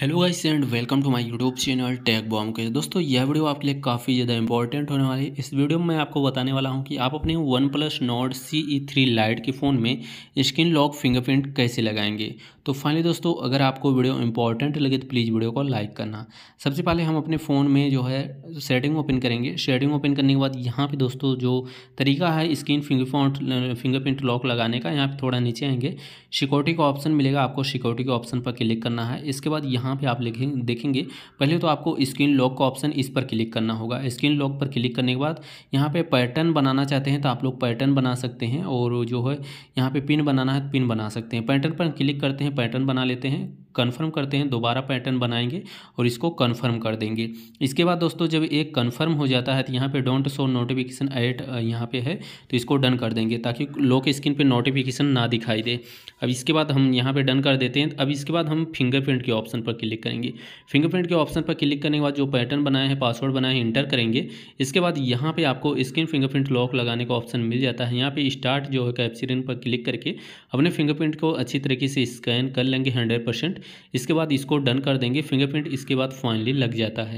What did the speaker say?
hello guys and welcome to my YouTube channel टैग बॉम के दोस्तों यह वीडियो आपके लिए काफ़ी ज़्यादा इंपॉर्टेंट होने वाली है इस वीडियो में मैं आपको बताने वाला हूं कि आप अपने OnePlus Nord C E three Lite के फ़ोन में स्क्रीन लॉक फिंगरप्रिंट कैसे लगाएंगे तो फाइनली दोस्तों अगर आपको वीडियो इंपॉर्टेंट लगे तो प्लीज़ वीडियो को लाइक करना सबसे पहले हम अपने फ़ोन में जो है सेटिंग ओपन करेंगे सेटिंग ओपन करने के बाद यहाँ पर दोस्तों जो तरीका है स्क्रीन फिंगर फिंगरप्रिंट लॉक लगाने का यहाँ पर थोड़ा नीचे आएंगे सिक्योरिटी का ऑप्शन मिलेगा आपको सिक्योरिटी के ऑप्शन पर क्लिक करना है इसके बाद यहाँ यहाँ पे आप लिखें देखेंगे पहले तो आपको स्क्रीन लॉक का ऑप्शन इस पर क्लिक करना होगा स्क्रीन लॉक पर क्लिक करने के बाद यहाँ पे पैटर्न बनाना चाहते हैं तो आप लोग पैटर्न बना सकते हैं और जो है यहाँ पे पिन बनाना है तो पिन बना सकते हैं पैटर्न पर क्लिक करते हैं पैटर्न बना लेते हैं कन्फर्म करते हैं दोबारा पैटर्न बनाएंगे और इसको कन्फर्म कर देंगे इसके बाद दोस्तों जब एक कन्फर्म हो जाता है तो यहाँ पर डोंट शो नोटिफिकेशन एट यहाँ पर है तो इसको डन कर देंगे ताकि लॉक स्क्रीन पर नोटिफिकेशन ना दिखाई दे अब इसके बाद हम यहाँ पर डन कर देते हैं अब इसके बाद हम फिंगरप्रिंट के ऑप्शन पर क्लिक करेंगे फिंगरप्रिंट के ऑप्शन पर क्लिक करने के बाद जो पैटर्न बनाया है पासवर्ड बनाया है इंटर करेंगे इसके बाद यहाँ पे आपको स्क्रीन फिंगरप्रिंट लॉक लगाने का ऑप्शन मिल जाता है यहाँ पे स्टार्ट जो है कैप्चरिंग पर क्लिक करके अपने फिंगरप्रिंट को अच्छी तरीके से स्कैन कर लेंगे हंड्रेड परसेंट इसके बाद इसको डन कर देंगे फिंगरप्रिंट इसके बाद फाइनली लग जाता है